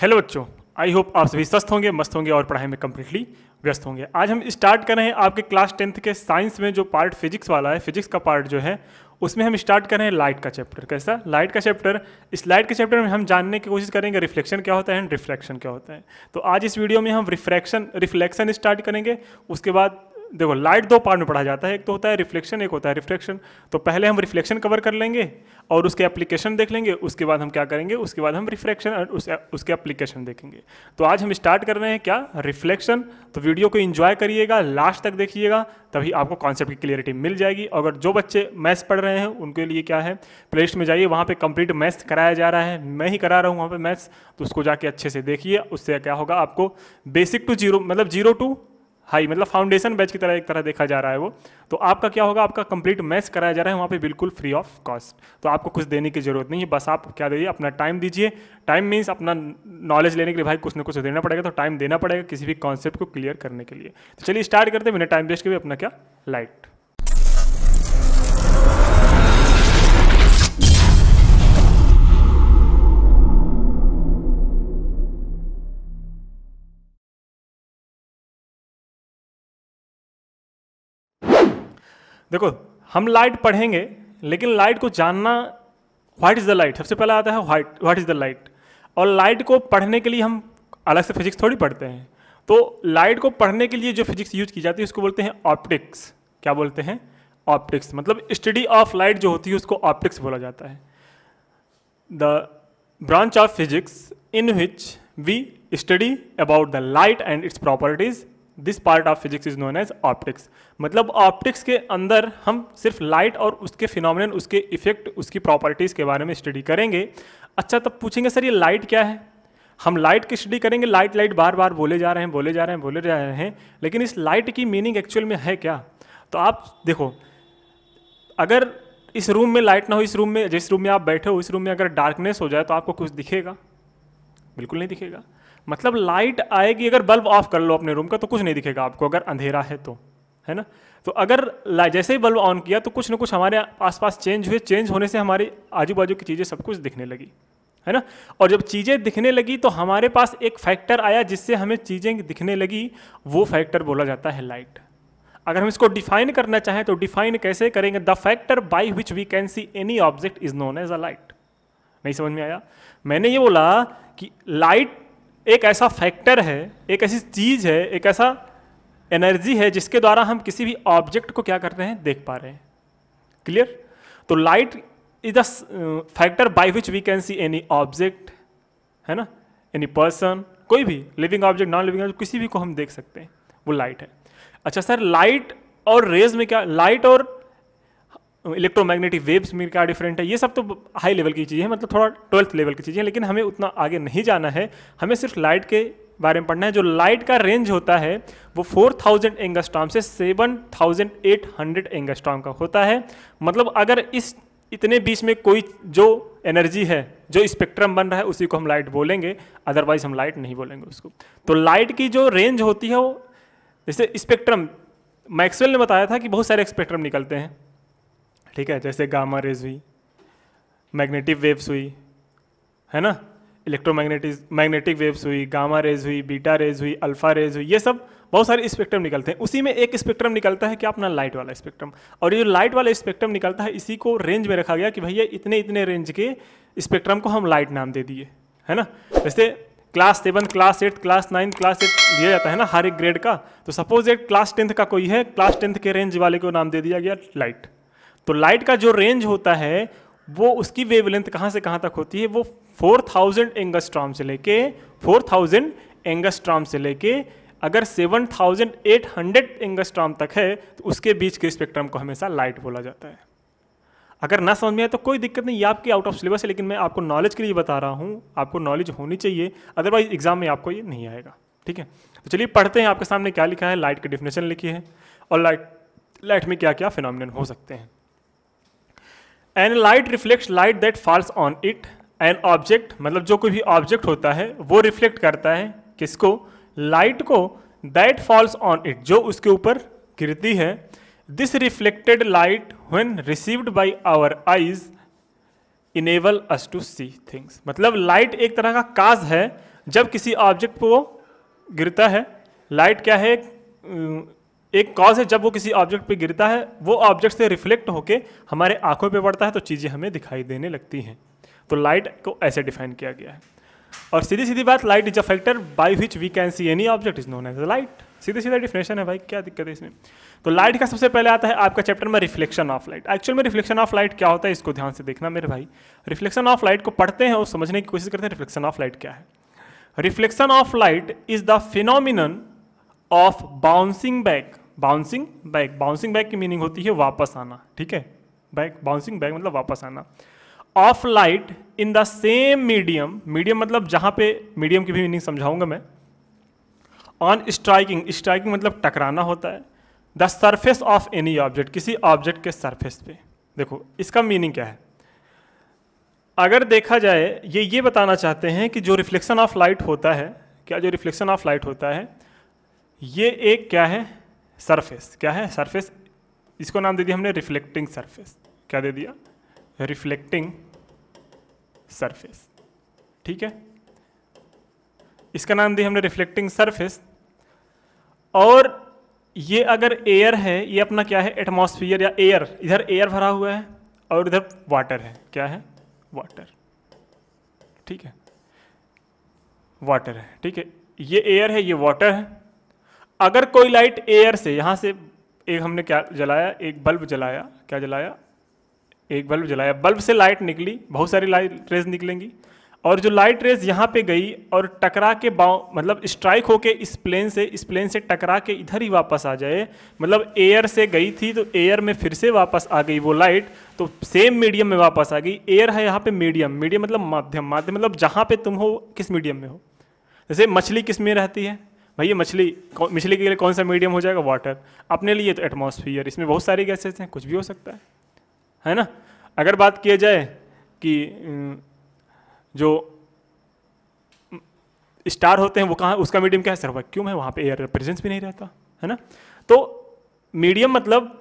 Hello बच्चों I hope आप सभी स्वस्थ होंगे मस्त होंगे और पढ़ाई में कम्प्लीटली व्यस्त होंगे आज हम स्टार्ट कर रहे हैं आपके क्लास टेंथ के साइंस में जो पार्ट फिजिक्स वाला है फिजिक्स का पार्ट जो है उसमें हम स्टार्ट कर रहे हैं लाइट का चैप्टर कैसा लाइट का चैप्टर इस लाइट के चैप्टर में हम जानने की कोशिश करेंगे रिफ्लेक्शन क्या होता है एंड रिफ्लेक्शन क्या होता है तो आज इस वीडियो में हम रिफ्रैक्शन रिफ्लेक्शन स्टार्ट करेंगे उसके बाद देखो लाइट दो पार्ट में पढ़ा जाता है एक तो होता है रिफ्लेक्शन एक होता है रिफ्लेक्शन तो पहले हम रिफ्लेक्शन कवर कर लेंगे और उसके एप्लीकेशन देख लेंगे उसके बाद हम क्या करेंगे उसके बाद हम रिफ्लेक्शन और उस, उसके एप्लीकेशन देखेंगे तो आज हम स्टार्ट कर रहे हैं क्या रिफ्लेक्शन तो वीडियो को इन्जॉय करिएगा लास्ट तक देखिएगा तभी आपको कॉन्सेप्ट की क्लियरिटी मिल जाएगी अगर जो बच्चे मैथ्स पढ़ रहे हैं उनके लिए क्या है प्ले में जाइए वहाँ पर कंप्लीट मैथ्स कराया जा रहा है मैं ही करा रहा हूँ वहाँ पर मैथ्स तो उसको जाके अच्छे से देखिए उससे क्या होगा आपको बेसिक टू जीरो मतलब जीरो टू हाई मतलब फाउंडेशन बैच की तरह एक तरह देखा जा रहा है वो तो आपका क्या होगा आपका कंप्लीट मैच कराया जा रहा है वहाँ पे बिल्कुल फ्री ऑफ कॉस्ट तो आपको कुछ देने की जरूरत नहीं है बस आप क्या दीजिए अपना टाइम दीजिए टाइम मीन्स अपना नॉलेज लेने के लिए भाई कुछ ना कुछ देना पड़ेगा तो टाइम देना पड़ेगा किसी भी कॉन्सेप्ट को क्लियर करने के लिए तो चलिए स्टार्ट करते हैं बिना टाइम वेस्ट के भी अपना क्या लाइट देखो हम लाइट पढ़ेंगे लेकिन लाइट को जानना व्हाट इज़ द लाइट सबसे पहला आता है white what is the light और लाइट को पढ़ने के लिए हम अलग से फिजिक्स थोड़ी पढ़ते हैं तो लाइट को पढ़ने के लिए जो फिजिक्स यूज की जाती है उसको बोलते हैं ऑप्टिक्स क्या बोलते हैं ऑप्टिक्स मतलब स्टडी ऑफ लाइट जो होती है उसको ऑप्टिक्स बोला जाता है the branch of physics in which we study about the light and its properties this part of physics is known as optics मतलब ऑप्टिक्स के अंदर हम सिर्फ लाइट और उसके फिनोमिन उसके इफेक्ट उसकी प्रॉपर्टीज़ के बारे में स्टडी करेंगे अच्छा तब पूछेंगे सर ये लाइट क्या है हम लाइट की स्टडी करेंगे लाइट लाइट बार बार बोले जा रहे हैं बोले जा रहे हैं बोले जा रहे हैं लेकिन इस लाइट की मीनिंग एक्चुअल में है क्या तो आप देखो अगर इस रूम में लाइट ना हो इस रूम में जिस रूम में आप बैठे हो इस रूम में अगर डार्कनेस हो जाए तो आपको कुछ दिखेगा बिल्कुल नहीं दिखेगा मतलब लाइट आएगी अगर बल्ब ऑफ कर लो अपने रूम का तो कुछ नहीं दिखेगा आपको अगर अंधेरा है तो है ना तो अगर जैसे ही बल्ब ऑन किया तो कुछ ना कुछ हमारे आसपास चेंज हुए चेंज होने से हमारे आजू बाजू की चीज़ें सब कुछ दिखने लगी है ना और जब चीज़ें दिखने लगी तो हमारे पास एक फैक्टर आया जिससे हमें चीज़ें दिखने लगी वो फैक्टर बोला जाता है लाइट अगर हम इसको डिफाइन करना चाहें तो डिफाइन कैसे करेंगे the factor by which we can see any object is known as a light नहीं समझ में आया मैंने ये बोला कि लाइट एक ऐसा फैक्टर है एक ऐसी चीज़ है एक ऐसा एनर्जी है जिसके द्वारा हम किसी भी ऑब्जेक्ट को क्या करते हैं देख पा रहे हैं क्लियर तो light is the factor by which we can see any object है ना एनी पर्सन कोई भी living object non living object किसी भी को हम देख सकते हैं वो लाइट है अच्छा सर लाइट और रेज में क्या लाइट और इलेक्ट्रोमैग्नेटिक वेव्स में क्या डिफरेंट है ये सब तो हाई लेवल की चीज़ें हैं मतलब थोड़ा ट्वेल्थ लेवल की चीज़ें हैं लेकिन हमें उतना आगे नहीं जाना है हमें सिर्फ लाइट के बारे में पढ़ना है जो लाइट का रेंज होता है वो 4000 थाउजेंड एंगस्ट्राम से 7800 एंगस्ट्राम का होता है मतलब अगर इस इतने बीच में कोई जो एनर्जी है जो स्पेक्ट्रम बन रहा है उसी को हम लाइट बोलेंगे अदरवाइज हम लाइट नहीं बोलेंगे उसको तो लाइट की जो रेंज होती है वो जैसे स्पेक्ट्रम मैक्सवेल ने बताया था कि बहुत सारे स्पेक्ट्रम निकलते हैं ठीक है जैसे गामा रेज हुई मैग्नेटिक वेव्स हुई है ना इलेक्ट्रोमैग्नेटिक मैग्नेटिक वेव्स हुई गामा रेज हुई बीटा रेज हुई अल्फा रेज हुई ये सब बहुत सारे स्पेक्ट्रम निकलते हैं उसी में एक स्पेक्ट्रम निकलता है कि अपना लाइट वाला स्पेक्ट्रम और ये जो लाइट वाला स्पेक्ट्रम निकलता है इसी को रेंज में रखा गया कि भैया इतने इतने रेंज के स्पेक्ट्रम को हम लाइट नाम दे दिए है ना जैसे class seven class eight class nine class eight दिया जाता है ना हर एक ग्रेड का तो सपोज एक क्लास टेंथ का कोई है क्लास टेंथ के रेंज वाले को नाम दे दिया गया लाइट तो लाइट का जो रेंज होता है वो उसकी वेवलेंथ कहाँ से कहाँ तक होती है वो 4000 थाउजेंड एंगस्ट्राम से लेके 4000 थाउजेंड एंगस्ट्राम से लेके अगर 7800 थाउजेंड एट हंड्रेड एंगस्ट्राम तक है तो उसके बीच के स्पेक्ट्रम को हमेशा लाइट बोला जाता है अगर ना समझ में आए तो कोई दिक्कत नहीं ये आपकी आउट ऑफ सिलेबस है लेकिन मैं आपको नॉलेज के लिए बता रहा हूँ आपको नॉलेज होनी चाहिए अदरवाइज एग्जाम में आपको ये नहीं आएगा ठीक है तो चलिए पढ़ते हैं आपके सामने क्या लिखा है लाइट की डिफिनेशन लिखी है और लाइट लाइट में क्या क्या फिनमिन हो सकते हैं an light reflect light that falls on it an object मतलब जो कोई भी ऑब्जेक्ट होता है वो रिफ्लेक्ट करता है किसको लाइट को दैट फॉल्स ऑन इट जो उसके ऊपर गिरती है this reflected light when received by our eyes enable us to see things मतलब लाइट एक तरह का काज है जब किसी ऑब्जेक्ट पर वो गिरता है लाइट क्या है एक कॉज है जब वो किसी ऑब्जेक्ट पे गिरता है वो ऑब्जेक्ट से रिफ्लेक्ट होके हमारे आंखों पे पड़ता है तो चीज़ें हमें दिखाई देने लगती हैं तो लाइट को ऐसे डिफाइन किया गया है और सीधी सीधी बात light is a factor by which we can see any object is known as light सीधे सीधा डिफिनेशन है भाई क्या दिक्कत है इसमें तो लाइट का सबसे पहले आता है आपका चैप्टर में रिफ्लेक्शन ऑफ लाइट एक्चुअल में रिफ्लेक्शन ऑफ लाइट क्या होता है इसको ध्यान से देखना मेरे भाई रिफ्लेक्शन ऑफ लाइट को पढ़ते हैं और समझने की कोशिश करते हैं रिफ्लेक्शन ऑफ लाइट क्या है reflection of light is the phenomenon of bouncing back bouncing back bouncing back की मीनिंग होती है वापस आना ठीक है बैक बाउंसिंग बैक मतलब वापस आना of light in the same medium medium मतलब जहां पे मीडियम की भी मीनिंग समझाऊंगा मैं ऑन स्ट्राइकिंग स्ट्राइकिंग मतलब टकराना होता है the surface of any object किसी ऑब्जेक्ट के सर्फेस पे देखो इसका मीनिंग क्या है अगर देखा जाए ये ये बताना चाहते हैं कि जो रिफ्लेक्शन ऑफ लाइट होता है क्या जो रिफ्लेक्शन ऑफ लाइट होता है ये एक क्या है सरफेस क्या है सरफेस इसको नाम दे दिया हमने रिफ्लेक्टिंग सरफेस क्या दे दिया रिफ्लेक्टिंग सरफेस ठीक है इसका नाम दिया हमने रिफ्लेक्टिंग सरफेस और ये अगर एयर है ये अपना क्या है एटमॉस्फेयर या एयर इधर एयर भरा हुआ है और इधर वाटर है क्या है वाटर ठीक है वाटर है ठीक है ये एयर है ये वाटर है अगर कोई लाइट एयर से यहाँ से एक हमने क्या जलाया एक बल्ब जलाया क्या जलाया एक बल्ब जलाया बल्ब से लाइट निकली बहुत सारी लाइट रेज निकलेंगी और जो लाइट रेज यहाँ पे गई और टकरा के बाव मतलब स्ट्राइक होके इस प्लेन से इस प्लेन से टकरा के इधर ही वापस आ जाए मतलब एयर से गई थी तो एयर में फिर से वापस आ गई वो लाइट तो सेम मीडियम में वापस आ गई एयर है यहाँ पे मीडियम मीडियम मतलब माध्यम माध्यम मतलब जहाँ पे तुम हो किस मीडियम में हो जैसे मछली किस में रहती है भैया मछली मछली के लिए कौन सा मीडियम हो जाएगा वाटर अपने लिए तो एटमोसफियर इसमें बहुत सारी गैसेस हैं कुछ भी हो सकता है है ना अगर बात किया जाए कि जो स्टार होते हैं वो कहाँ उसका मीडियम क्या है सर वैक्यूम है वहाँ पे एयर प्रेजेंस भी नहीं रहता है ना तो मीडियम मतलब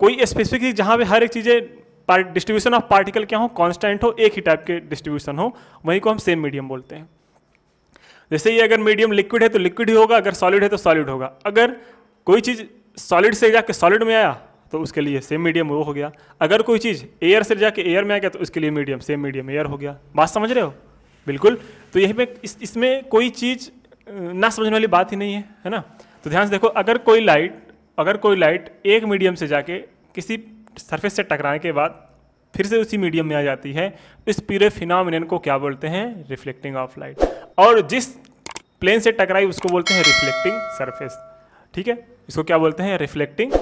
कोई स्पेसिफिक जहाँ पे हर एक चीज़ें डिस्ट्रीब्यूशन ऑफ पार्टिकल क्या हो कांस्टेंट हो एक ही टाइप के डिस्ट्रीब्यूशन हो वहीं को हम सेम मीडियम बोलते हैं जैसे ये अगर मीडियम लिक्विड है तो लिक्विड ही होगा अगर सॉलिड है तो सॉलिड होगा अगर कोई चीज़ सॉलिड से जाके सॉलिड में आया तो उसके लिए सेम मीडियम वो हो गया अगर कोई चीज़ एयर से जाके एयर में आ गया तो उसके लिए मीडियम सेम मीडियम एयर हो गया बात समझ रहे हो बिल्कुल तो यही में इस इसमें कोई चीज़ ना समझने वाली बात ही नहीं है है ना तो ध्यान से देखो अगर कोई लाइट अगर कोई लाइट एक मीडियम से जाके किसी सरफेस से टकराने के बाद फिर से उसी मीडियम में आ जाती है इस पूरे फिनोमिनन को क्या बोलते हैं रिफ्लेक्टिंग ऑफ लाइट और जिस प्लेन से टकराई उसको बोलते हैं रिफ्लेक्टिंग सरफेस ठीक है इसको क्या बोलते हैं रिफ्लेक्टिंग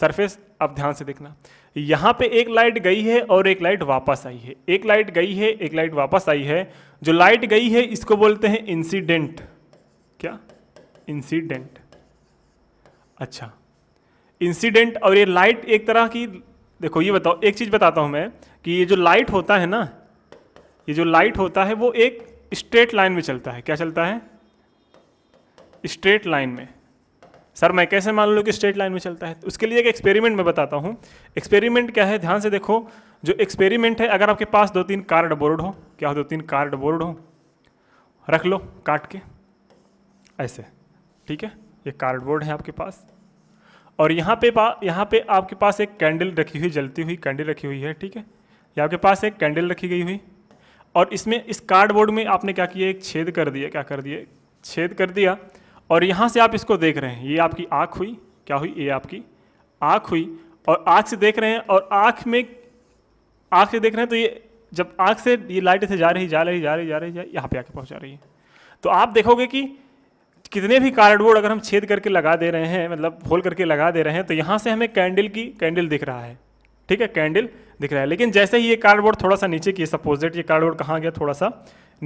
सरफेस अब ध्यान से देखना यहाँ पे एक लाइट गई है और एक लाइट वापस आई है एक लाइट गई है एक लाइट वापस आई है जो लाइट गई है इसको बोलते हैं इंसिडेंट क्या इंसिडेंट अच्छा इंसिडेंट और ये लाइट एक तरह की देखो ये बताओ एक चीज़ बताता हूँ मैं कि ये जो लाइट होता है ना ये जो लाइट होता है वो एक स्ट्रेट लाइन में चलता है क्या चलता है स्ट्रेट लाइन में सर मैं कैसे मान लूँ कि स्ट्रेट लाइन में चलता है उसके लिए एक एक्सपेरिमेंट मैं बताता हूँ एक्सपेरिमेंट क्या है ध्यान से देखो जो एक्सपेरिमेंट है अगर आपके पास दो तीन कार्ड बोर्ड हो क्या हो दो तीन कार्ड बोर्ड हो रख लो काट के ऐसे ठीक है ये कार्डबोर्ड है आपके पास और यहाँ पे यहाँ पे आपके पास एक कैंडल रखी हुई जलती हुई कैंडल रखी हुई है ठीक है ये आपके पास एक कैंडल रखी गई हुई और इसमें इस कार्डबोर्ड में आपने क्या किया एक छेद कर दिया क्या कर दिया छेद कर दिया और यहाँ से आप इसको देख रहे हैं ये आपकी आँख हुई क्या हुई ये आपकी आँख हुई और आँख से देख रहे हैं और आँख में आँख से देख रहे हैं तो ये जब आँख से ये लाइट से जा रही जा रही जा रही जा रही जा यहाँ पर आके पहुँचा रही है तो आप देखोगे कि कितने भी कार्डबोर्ड अगर हम छेद करके लगा दे रहे हैं मतलब होल करके लगा दे रहे हैं तो यहाँ से हमें कैंडल की कैंडल दिख रहा है ठीक है कैंडल दिख रहा है लेकिन जैसे ही ये कार्डबोर्ड थोड़ा सा नीचे की सपोजिट ये कार्डबोर्ड कहाँ गया थोड़ा सा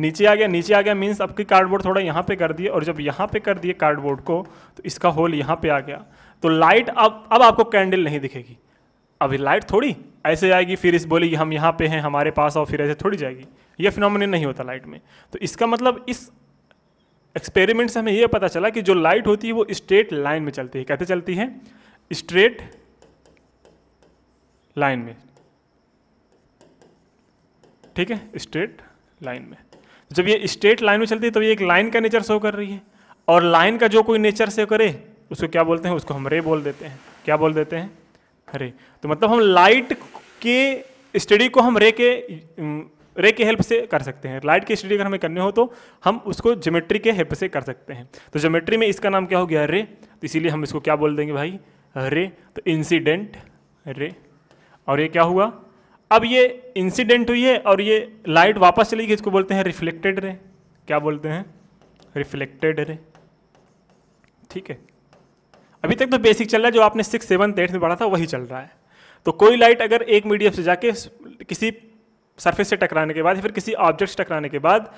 नीचे आ गया नीचे आ गया मीन्स आपकी कार्डबोर्ड थोड़ा यहाँ पे कर दिए और जब यहाँ पे कर दिए कार्डबोर्ड को तो इसका होल यहाँ पे आ गया तो लाइट अब अब आपको कैंडल नहीं दिखेगी अभी लाइट थोड़ी ऐसे आएगी फिर इस बोली हम यहाँ पे हैं हमारे पास और फिर ऐसे थोड़ी जाएगी ये फिनोमिन नहीं होता लाइट में तो इसका मतलब इस एक्सपेरिमेंट से हमें यह पता चला कि जो लाइट होती है वो स्ट्रेट लाइन में चलती है कहते चलती है स्ट्रेट लाइन में ठीक है स्ट्रेट लाइन में जब ये स्ट्रेट लाइन में चलती है तो ये एक लाइन का नेचर शो कर रही है और लाइन का जो कोई नेचर शो करे उसको क्या बोलते हैं उसको हम रे बोल देते हैं क्या बोल देते हैं रे तो मतलब हम लाइट के स्टडी को हम रे के रे के हेल्प से कर सकते हैं लाइट की स्टडी अगर हमें करनी हो तो हम उसको ज्योमेट्री के हेल्प से कर सकते हैं तो ज्योमेट्री में इसका नाम क्या हो गया रे तो इसीलिए हम इसको क्या बोल देंगे भाई रे तो इंसिडेंट रे और ये क्या हुआ अब ये इंसिडेंट हुई है और ये लाइट वापस चली गई इसको बोलते हैं रिफ्लेक्टेड रे क्या बोलते हैं रिफ्लेक्टेड रे ठीक है अभी तक तो बेसिक चल रहा है जो आपने सिक्स सेवन एट्थ में पढ़ा था वही चल रहा है तो कोई लाइट अगर एक मीडियम से जाके किसी सरफेस से टकराने के बाद या फिर किसी ऑब्जेक्ट से टकराने के बाद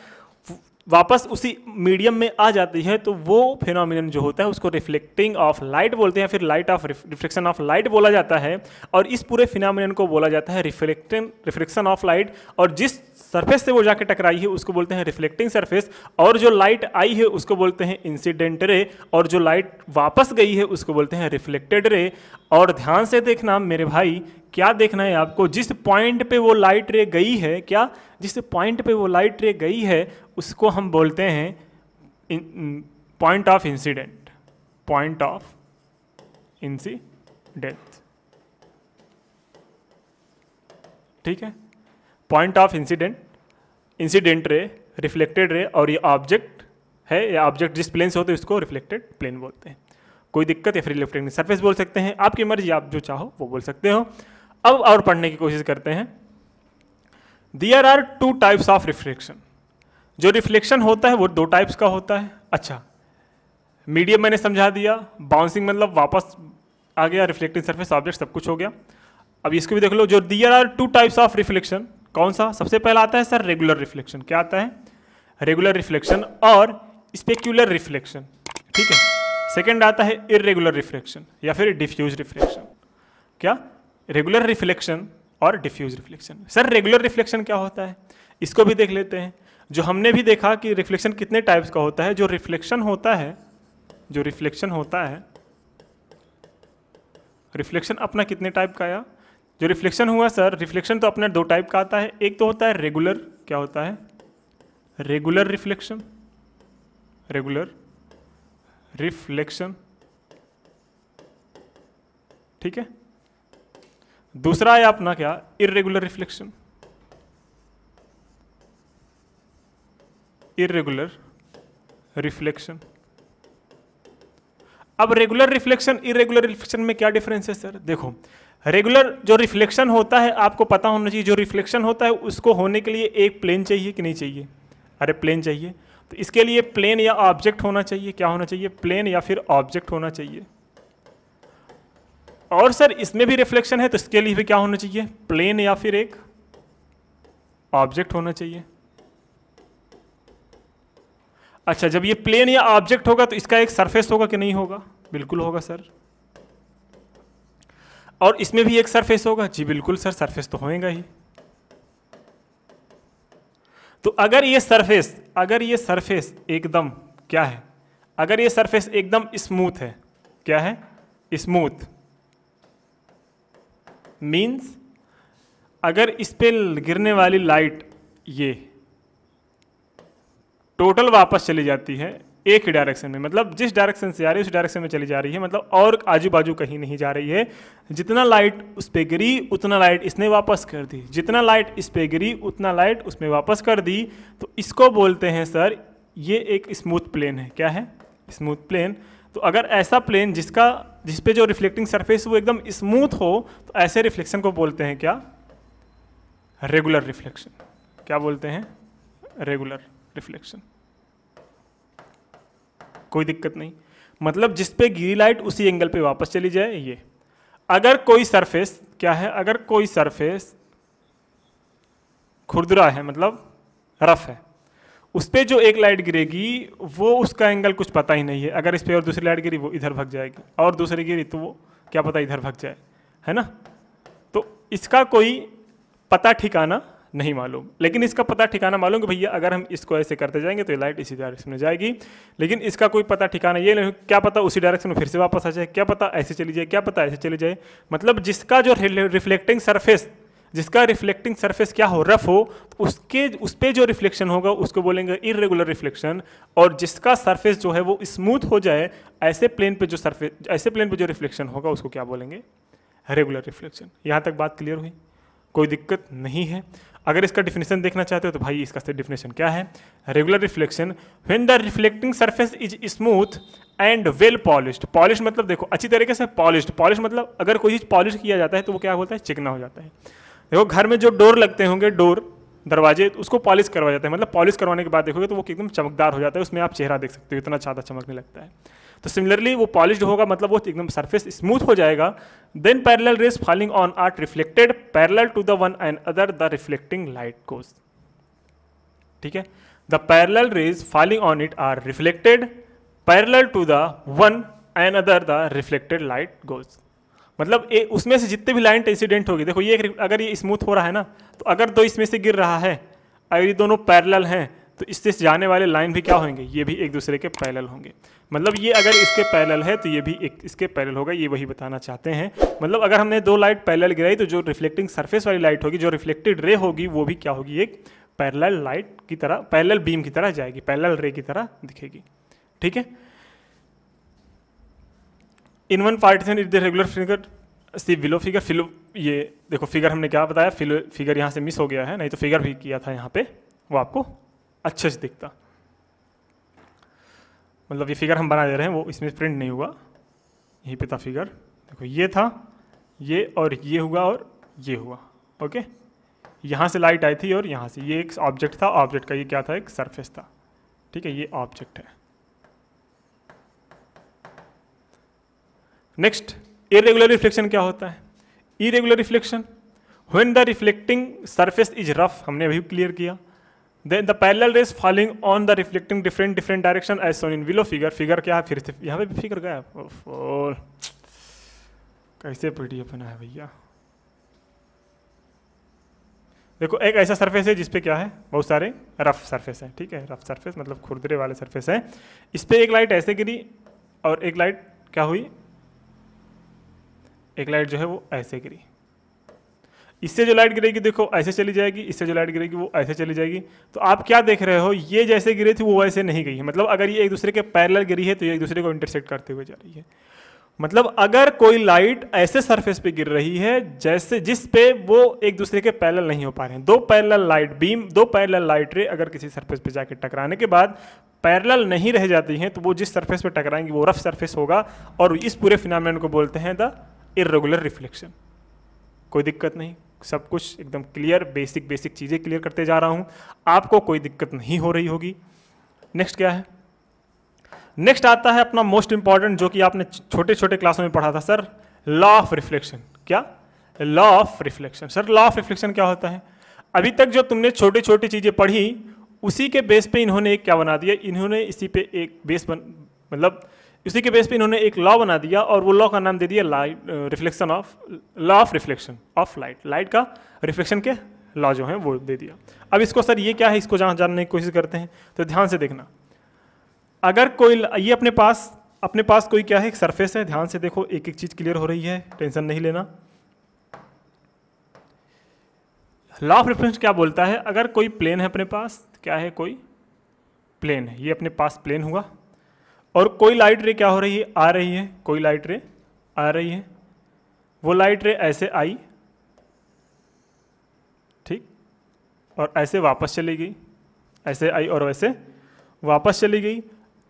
वापस उसी मीडियम में आ जाती है तो वो फिनोमिन जो होता है उसको रिफ्लेक्टिंग ऑफ लाइट बोलते हैं फिर light of reflection of light बोला जाता है और इस पूरे फिनोमिन को बोला जाता है रिफ्लेक्टिंग रिफ्लेक्शन ऑफ लाइट और जिस सरफेस से वो जाके टकराई है उसको बोलते हैं रिफ्लेक्टिंग सरफेस और जो लाइट आई है उसको बोलते हैं इंसिडेंट रे और जो लाइट वापस गई है उसको बोलते हैं रिफ्लेक्टेड रे और ध्यान से देखना मेरे भाई क्या देखना है आपको जिस पॉइंट पे वो लाइट रे गई है क्या जिस पॉइंट पे वो लाइट रे गई है उसको हम बोलते हैं point of incident point of incident ठीक है point of incident incident ray reflected ray और ये ऑब्जेक्ट है या ऑब्जेक्ट जिस प्लेन से होते हैं उसको रिफ्लेक्टेड प्लेन बोलते हैं कोई दिक्कत या फिर रिफ्लेक्टिंग सरफेस बोल सकते हैं आपकी मर्जी आप जो चाहो वो बोल सकते हो अब और पढ़ने की कोशिश करते हैं there are two types of reflection जो रिफ्लेक्शन होता है वो दो टाइप्स का होता है अच्छा मीडियम मैंने समझा दिया बाउंसिंग मतलब वापस आ गया रिफ्लेक्टिंग सरफेस ऑब्जेक्ट सब कुछ हो गया अब इसको भी देख लो जो there are two types of reflection कौन सा सबसे पहला आता है सर रेगुलर रिफ्लेक्शन क्या आता है रेगुलर रिफ्लेक्शन और स्पेक्यूलर रिफ्लेक्शन ठीक है सेकेंड आता है इरेगुलर रिफ्लेक्शन या फिर डिफ्यूज रिफ्लेक्शन क्या रेगुलर रिफ्लेक्शन और diffuse reflection sir regular reflection क्या होता है इसको भी देख लेते हैं जो हमने भी देखा कि रिफ्लेक्शन कितने टाइप्स का होता है जो रिफ्लेक्शन होता है जो रिफ्लेक्शन होता है रिफ्लेक्शन अपना कितने टाइप का आया जो रिफ्लेक्शन हुआ सर रिफ्लेक्शन तो अपने दो टाइप का आता है एक तो होता है रेगुलर क्या होता है रेगुलर रिफ्लेक्शन रेगुलर रिफ्लेक्शन ठीक है दूसरा है अपना क्या इरेगुलर रिफ्लेक्शन इरेगुलर रिफ्लेक्शन अब रेगुलर रिफ्लेक्शन इरेगुलर रिफ्लेक्शन में क्या डिफरेंस है सर देखो रेगुलर जो रिफ्लेक्शन होता है आपको पता होना चाहिए जो रिफ्लेक्शन होता है उसको होने के लिए एक प्लेन चाहिए कि नहीं चाहिए अरे प्लेन चाहिए तो इसके लिए प्लेन या ऑब्जेक्ट होना चाहिए क्या होना चाहिए प्लेन या फिर ऑब्जेक्ट होना चाहिए और सर इसमें भी रिफ्लेक्शन है तो इसके लिए भी क्या होना चाहिए प्लेन या फिर एक ऑब्जेक्ट होना चाहिए अच्छा जब ये प्लेन या ऑब्जेक्ट होगा तो इसका एक सरफेस होगा कि नहीं होगा बिल्कुल होगा सर और इसमें भी एक सरफेस होगा जी बिल्कुल सर सरफेस तो होएगा ही तो अगर ये सरफेस अगर ये सरफेस एकदम क्या है अगर ये सरफेस एकदम स्मूथ है क्या है स्मूथ मीन्स अगर इस पर गिरने वाली लाइट ये टोटल वापस चली जाती है एक ही डायरेक्शन में मतलब जिस डायरेक्शन से जा रही है उस डायरेक्शन में चली जा रही है मतलब और आजू बाजू कहीं नहीं जा रही है जितना लाइट उस पर गिरी उतना लाइट इसने वापस कर दी जितना लाइट इस पर गिरी उतना लाइट उसमें वापस कर दी तो इसको बोलते हैं सर ये एक स्मूथ प्लेन है क्या है स्मूथ प्लेन तो अगर ऐसा प्लेन जिसका जिस पे जो रिफ्लेक्टिंग सरफेस वो एकदम स्मूथ हो तो ऐसे रिफ्लेक्शन को बोलते हैं क्या रेगुलर रिफ्लेक्शन क्या बोलते हैं रेगुलर रिफ्लेक्शन कोई दिक्कत नहीं मतलब जिस पे गिरी लाइट उसी एंगल पे वापस चली जाए ये अगर कोई सरफेस क्या है अगर कोई सरफेस खुरदुरा है मतलब रफ है उस पर जो एक लाइट गिरेगी वो उसका एंगल कुछ पता ही नहीं है अगर इस पर और दूसरी लाइट गिरी वो इधर भग जाएगी और दूसरी गिरी तो वो क्या पता इधर भग जाए है ना तो इसका कोई पता ठिकाना नहीं मालूम लेकिन इसका पता ठिकाना मालूम कि भैया अगर हम इसको ऐसे करते जाएंगे तो ये लाइट इसी डायरेक्शन में जाएगी लेकिन इसका कोई पता ठिकाना ये नहीं क्या पता उसी डायरेक्शन में फिर से वापस आ जाए क्या पता ऐसे चली जाए क्या पता ऐसे चली जाए मतलब जिसका जो रिफ्लेक्टिंग सरफेस जिसका रिफ्लेक्टिंग सरफेस क्या हो रफ हो तो उसके उस पर जो रिफ्लेक्शन होगा उसको बोलेंगे इरेगुलर रिफ्लेक्शन और जिसका सरफेस जो है वो स्मूथ हो जाए ऐसे प्लेन पे जो सरफेस ऐसे प्लेन पे जो रिफ्लेक्शन होगा उसको क्या बोलेंगे रेगुलर रिफ्लेक्शन यहाँ तक बात क्लियर हुई कोई दिक्कत नहीं है अगर इसका डिफिनेशन देखना चाहते हो तो भाई इसका डिफिनेशन क्या है regular reflection when the reflecting surface is smooth and well polish polish मतलब देखो अच्छी तरीके से पॉलिश पॉलिश मतलब अगर कोई चीज़ पॉलिश किया जाता है तो वो क्या होता है चिकना हो जाता है देखो घर में जो डोर लगते होंगे डोर दरवाजे उसको पॉलिश करवाया जाता है मतलब पॉलिश करवाने के बाद देखोगे तो वो एकदम चमकदार हो जाता है उसमें आप चेहरा देख सकते हो इतना ज़्यादा चमकने लगता है तो सिमिलरली वो पॉलिश होगा मतलब वो एकदम सर्फेस स्मूथ हो जाएगा then parallel rays falling on art reflected parallel to the one and other the reflecting light goes ठीक है the parallel rays falling on it are reflected parallel to the one and other the reflected light goes मतलब ए, उसमें से जितने भी line incident होगी देखो ये अगर ये स्मूथ हो रहा है ना तो अगर दो इसमें से गिर रहा है अगर ये दोनों पैरल हैं तो इससे जाने वाले लाइन भी क्या होंगे ये भी एक दूसरे के पैरल होंगे मतलब ये अगर इसके पैरल है तो ये भी एक इसके पैरल होगा ये वही बताना चाहते हैं मतलब अगर हमने दो लाइट पैरल गिराई तो जो रिफ्लेक्टिंग सरफेस वाली लाइट होगी जो रिफ्लेक्टेड रे होगी वो भी क्या होगी एक पैरल लाइट की तरह पैरल बीम की तरह जाएगी पैरल रे की तरह दिखेगी ठीक है in one partition is the regular figure see below figure below ये देखो फिगर हमने क्या बताया फिलो फिगर यहाँ से मिस हो गया है नहीं तो फिगर भी किया था यहाँ पे वो आपको अच्छे से दिखता मतलब ये फिगर हम बना दे रहे हैं वो इसमें प्रिंट नहीं हुआ यहीं पे था फिगर देखो ये था ये और ये हुआ और ये हुआ ओके यहाँ से लाइट आई थी और यहाँ से ये एक ऑब्जेक्ट था ऑब्जेक्ट का ये क्या था एक सरफेस था ठीक है ये ऑब्जेक्ट है नेक्स्ट इरेगुलर रिफ्लेक्शन क्या होता है irregular reflection when the reflecting surface is rough हमने अभी क्लियर किया then the parallel rays falling on the reflecting different different direction as shown in below figure figure क्या है फिर से यहाँ पे भी फिगर गया पी कैसे एफ बना है भैया देखो एक ऐसा सरफेस है जिसपे क्या है बहुत सारे रफ सरफेस है ठीक है रफ सरफेस मतलब खुरदरे वाले सरफेस है इस पर एक लाइट ऐसे गिरी और एक लाइट क्या हुई एक लाइट जो है वो ऐसे गिरी इससे जो लाइट गिरेगी देखो ऐसे चली जाएगी इससे जो लाइट गिरेगी वो ऐसे चली जाएगी तो आप क्या देख रहे हो ये जैसे गिरी थी वो वैसे नहीं गई है मतलब अगर ये एक दूसरे के पैरेलल गिरी है तो ये एक दूसरे को इंटरसेक्ट करते हुए जा रही है मतलब अगर कोई लाइट ऐसे सरफेस पे गिर रही है जैसे जिस पे वो एक दूसरे के पैरेलल नहीं हो पा रहे हैं दो पैरेलल लाइट बीम दो पैरेलल लाइट रे अगर किसी सरफेस पे जाके टकराने के बाद पैरेलल नहीं रह जाती हैं तो वो जिस सरफेस पे टकराएंगी वो रफ सरफेस होगा और इस पूरे फिनामिन को बोलते हैं द इरेगुलर रिफ्लेक्शन कोई दिक्कत नहीं सब कुछ एकदम क्लियर बेसिक बेसिक चीज़ें क्लियर करते जा रहा हूँ आपको कोई दिक्कत नहीं हो रही होगी नेक्स्ट क्या है नेक्स्ट आता है अपना मोस्ट इंपॉर्टेंट जो कि आपने छोटे छोटे क्लासों में पढ़ा था सर लॉ ऑफ रिफ्लेक्शन क्या law of reflection sir law of reflection क्या होता है अभी तक जो तुमने छोटी छोटी चीज़ें पढ़ी उसी के बेस पे इन्होंने एक क्या बना दिया इन्होंने इसी पे एक बेस बन मतलब इसी के बेस पे इन्होंने एक लॉ बना दिया और वो लॉ का नाम दे दिया light reflection of law of reflection of light light का रिफ्लेक्शन के लॉ जो है वो दे दिया अब इसको सर ये क्या है इसको जहाँ जानने की कोशिश करते हैं तो ध्यान से देखना अगर कोई ये अपने पास अपने पास कोई क्या है एक सरफेस है ध्यान से देखो एक एक चीज़ क्लियर हो रही है टेंशन नहीं लेना लॉ ऑफ रिफ्लेक्शन क्या बोलता है अगर कोई प्लेन है अपने पास क्या है कोई प्लेन है ये अपने पास प्लेन हुआ और कोई लाइट रे क्या हो रही है आ रही है कोई लाइट रे आ रही है वो लाइट रे ऐसे आई ठीक और ऐसे वापस चली गई ऐसे आई और वैसे वापस चली गई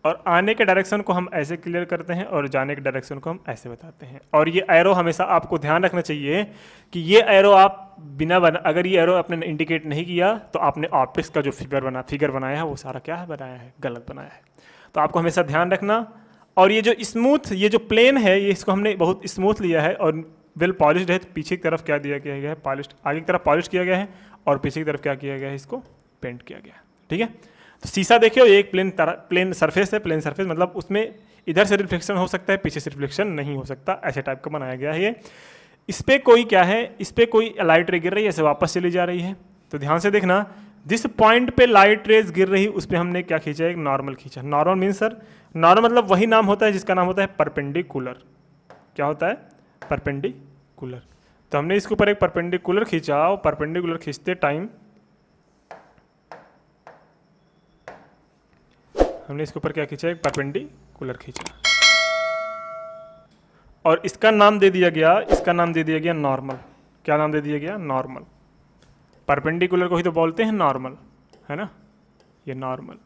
और आने के डायरेक्शन को हम ऐसे क्लियर करते हैं और जाने के डायरेक्शन को हम ऐसे बताते हैं और ये एरो हमेशा आपको ध्यान रखना चाहिए कि ये एरो आप बिना बना अगर ये एरो आपने इंडिकेट नहीं किया तो आपने ऑप्टिक्स का जो फिगर बना फिगर बनाया है वो सारा क्या है बनाया है गलत बनाया है तो आपको हमेशा ध्यान रखना और ये जो स्मूथ ये जो प्लेन है ये इसको हमने बहुत स्मूथ लिया है और वेल पॉलिश है तो पीछे की तरफ क्या दिया गया है पॉलिश आगे की तरफ पॉलिश किया गया है और पीछे की तरफ क्या किया गया है इसको पेंट किया गया ठीक है तो शीशा देखियो ये एक प्लेन प्लेन सरफेस है प्लेन सर्फेस मतलब उसमें इधर से रिफ्लेक्शन हो सकता है पीछे से रिफ्लेक्शन नहीं हो सकता ऐसे टाइप का बनाया गया है ये इस पर कोई क्या है इस पर कोई लाइट रे गिर रही है ऐसे वापस चली जा रही है तो ध्यान से देखना जिस पॉइंट पे लाइट रेज गिर रही उस पर हमने क्या खींचा एक नॉर्मल खींचा नॉर्मल मीन सर नॉर्मल मतलब वही नाम होता है जिसका नाम होता है परपेंडिकुलर क्या होता है परपेंडिकुलर तो हमने इसके ऊपर एक परपेंडिकुलर खींचा और परपेंडिकुलर खींचते टाइम हमने इसके ऊपर क्या खींचा एक परपेंडिकुलर खींचा और इसका नाम दे दिया गया इसका नाम दे दिया गया नॉर्मल क्या नाम दे दिया गया नॉर्मल परपेंडिकुलर को ही तो बोलते हैं नॉर्मल है ना ये नॉर्मल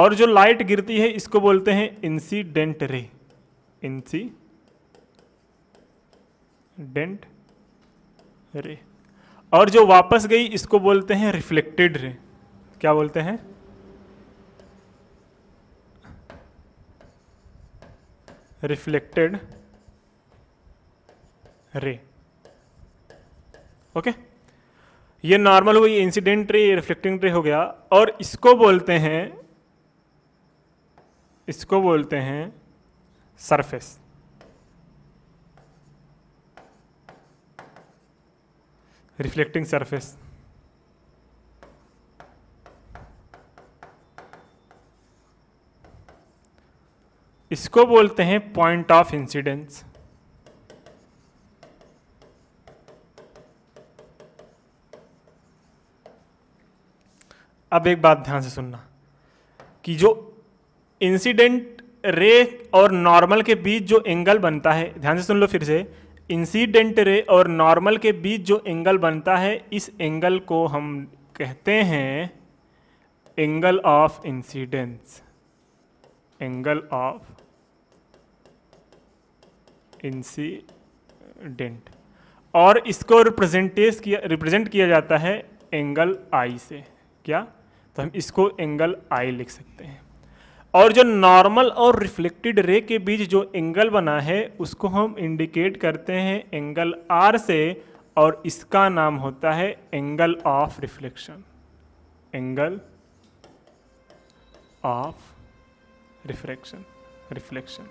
और जो लाइट गिरती है इसको बोलते हैं इंसीडेंट रे इंसी डेंट रे और जो वापस गई इसको बोलते हैं रिफ्लेक्टेड रे क्या बोलते हैं रिफ्लेक्टेड रे ओके okay? ये नॉर्मल हुई इंसिडेंट रे रिफ्लेक्टिंग रे हो गया और इसको बोलते हैं इसको बोलते हैं सरफेस रिफ्लेक्टिंग सरफेस इसको बोलते हैं पॉइंट ऑफ इंसिडेंस अब एक बात ध्यान से सुनना कि जो इंसिडेंट रे और नॉर्मल के बीच जो एंगल बनता है ध्यान से सुन लो फिर से इंसिडेंट रे और नॉर्मल के बीच जो एंगल बनता है इस एंगल को हम कहते हैं angle of incidence angle of incident और इसको रिप्रेजेंटेस किया रिप्रेजेंट किया जाता है एंगल आई से क्या तो हम इसको एंगल आई लिख सकते हैं और जो नॉर्मल और रिफ्लेक्टेड रे के बीच जो एंगल बना है उसको हम इंडिकेट करते हैं एंगल आर से और इसका नाम होता है angle of reflection angle of reflection reflection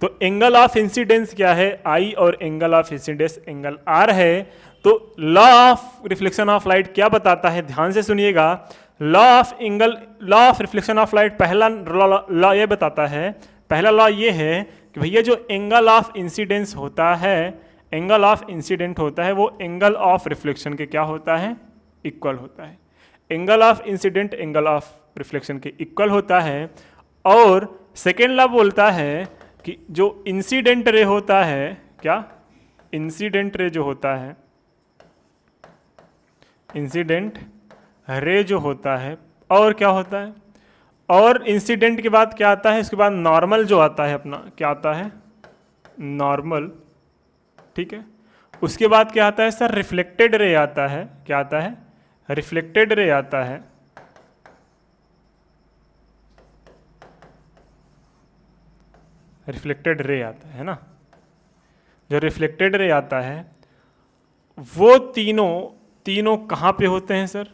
तो एंगल ऑफ इंसिडेंस क्या है आई और angle of incidence angle R है तो law of reflection of light क्या बताता है ध्यान से सुनिएगा law of angle law of reflection of light पहला लॉ ये बताता है पहला लॉ ये है कि भैया जो एंगल ऑफ इंसिडेंस होता है एंगल ऑफ इंसिडेंट होता है वो एंगल ऑफ रिफ्लेक्शन के क्या होता है इक्वल होता है angle of incident angle of reflection के इक्वल होता है और सेकेंड लॉ बोलता है कि जो इंसिडेंट रे होता है क्या इंसिडेंट रे जो होता है इंसिडेंट रे जो होता है और क्या होता है और इंसिडेंट के बाद क्या आता है इसके बाद नॉर्मल जो आता है अपना क्या आता है नॉर्मल ठीक है उसके बाद क्या आता है सर रिफ्लेक्टेड रे आता है क्या आता है रिफ्लेक्टेड रे आता है रिफ्लेक्टेड रे आता है ना जो रिफ्लेक्टेड रे आता है वो तीनों तीनों कहाँ पे होते हैं सर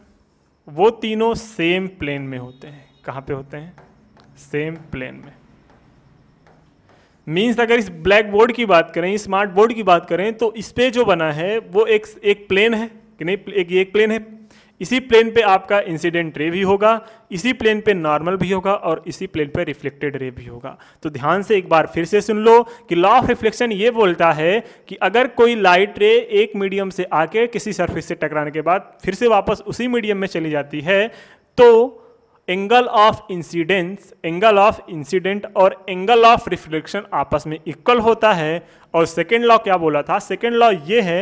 वो तीनों सेम प्लेन में होते हैं कहाँ पे होते हैं सेम प्लेन में मीन्स अगर इस ब्लैक बोर्ड की बात करें स्मार्ट बोर्ड की बात करें तो इस पर जो बना है वो एक एक प्लेन है कि नहीं एक ये एक प्लेन है इसी प्लेन पे आपका इंसिडेंट रे भी होगा इसी प्लेन पे नॉर्मल भी होगा और इसी प्लेन पे रिफ्लेक्टेड रे भी होगा तो ध्यान से एक बार फिर से सुन लो कि लॉ ऑफ रिफ्लेक्शन ये बोलता है कि अगर कोई लाइट रे एक मीडियम से आके किसी सरफेस से टकराने के बाद फिर से वापस उसी मीडियम में चली जाती है तो angle of incidence angle of incident और एंगल ऑफ रिफ्लेक्शन आपस में इक्वल होता है और सेकेंड लॉ क्या बोला था सेकेंड लॉ ये है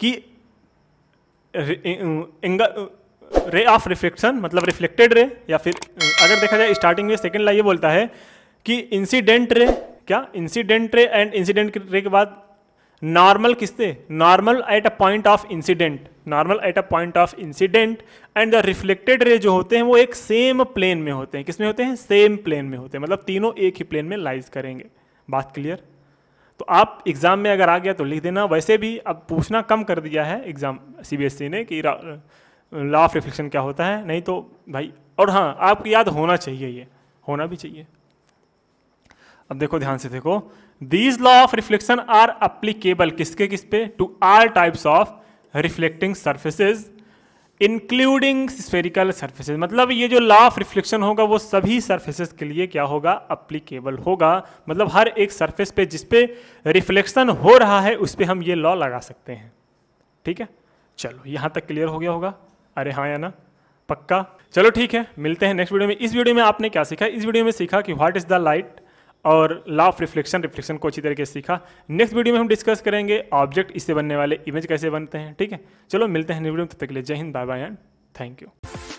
कि एंगल रे ऑफ रिफ्लेक्शन मतलब रिफ्लेक्टेड रे या फिर अगर देखा जाए स्टार्टिंग में सेकेंड लाइन ये बोलता है कि इंसिडेंट रे क्या incident ray and incident ray के बाद नॉर्मल किससे normal at a point of incident normal at a point of incident and the reflected ray जो होते हैं वो एक सेम प्लेन में होते हैं किस में होते हैं सेम प्लेन में होते हैं मतलब तीनों एक ही प्लेन में लाइज करेंगे बात क्लियर तो आप एग्ज़ाम में अगर आ गया तो लिख देना वैसे भी अब पूछना कम कर दिया है एग्ज़ाम सीबीएसई e ने कि लॉ ऑफ रिफ्लेक्शन क्या होता है नहीं तो भाई और हाँ आपको याद होना चाहिए ये होना भी चाहिए अब देखो ध्यान से देखो these law of reflection are applicable किसके किस पे to all types of reflecting surfaces including spherical surfaces मतलब ये जो लॉ ऑफ रिफ्लेक्शन होगा वो सभी सर्फेसेस के लिए क्या होगा अप्लीकेबल होगा मतलब हर एक सर्फेस पे जिसपे रिफ्लेक्शन हो रहा है उस पर हम ये लॉ लगा सकते हैं ठीक है चलो यहाँ तक क्लियर हो गया होगा अरे हाँ या ना पक्का चलो ठीक है मिलते हैं नेक्स्ट वीडियो में इस वीडियो में आपने क्या सीखा इस वीडियो में सीखा कि व्हाट इज़ द लाइट और लॉ ऑफ रिफ्लेक्शन रिफ्लेक्शन को अच्छी तरीके से सीखा नेक्स्ट वीडियो में हम डिस्कस करेंगे ऑब्जेक्ट इससे बनने वाले इमेज कैसे बनते हैं ठीक है चलो मिलते हैं नेक्स्ट वीडियो में तब तक के लिए जय हिंद bye bye and thank you